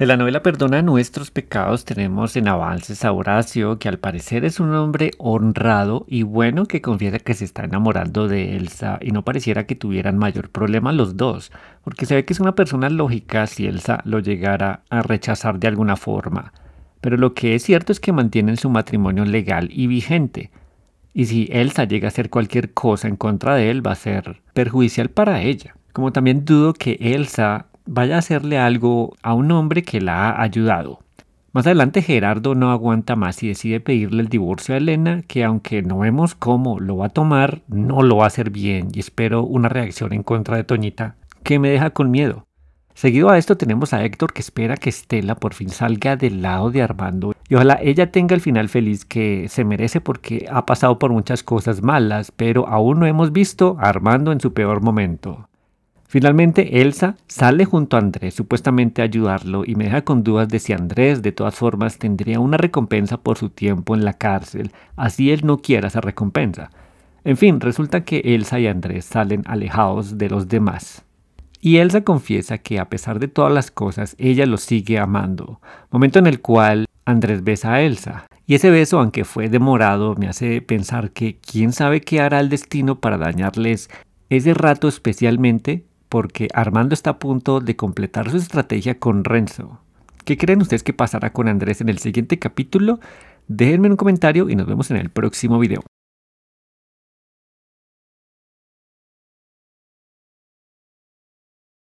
En la novela Perdona nuestros pecados tenemos en avances a Horacio, que al parecer es un hombre honrado y bueno que confiesa que se está enamorando de Elsa y no pareciera que tuvieran mayor problema los dos, porque se ve que es una persona lógica si Elsa lo llegara a rechazar de alguna forma. Pero lo que es cierto es que mantienen su matrimonio legal y vigente. Y si Elsa llega a hacer cualquier cosa en contra de él, va a ser perjudicial para ella. Como también dudo que Elsa vaya a hacerle algo a un hombre que la ha ayudado. Más adelante Gerardo no aguanta más y decide pedirle el divorcio a Elena, que aunque no vemos cómo lo va a tomar, no lo va a hacer bien y espero una reacción en contra de Toñita, que me deja con miedo. Seguido a esto tenemos a Héctor que espera que Estela por fin salga del lado de Armando y ojalá ella tenga el final feliz que se merece porque ha pasado por muchas cosas malas, pero aún no hemos visto a Armando en su peor momento. Finalmente, Elsa sale junto a Andrés, supuestamente a ayudarlo, y me deja con dudas de si Andrés, de todas formas, tendría una recompensa por su tiempo en la cárcel, así él no quiera esa recompensa. En fin, resulta que Elsa y Andrés salen alejados de los demás. Y Elsa confiesa que a pesar de todas las cosas, ella lo sigue amando, momento en el cual Andrés besa a Elsa. Y ese beso, aunque fue demorado, me hace pensar que quién sabe qué hará el destino para dañarles ese rato especialmente porque Armando está a punto de completar su estrategia con Renzo. ¿Qué creen ustedes que pasará con Andrés en el siguiente capítulo? Déjenme un comentario y nos vemos en el próximo video.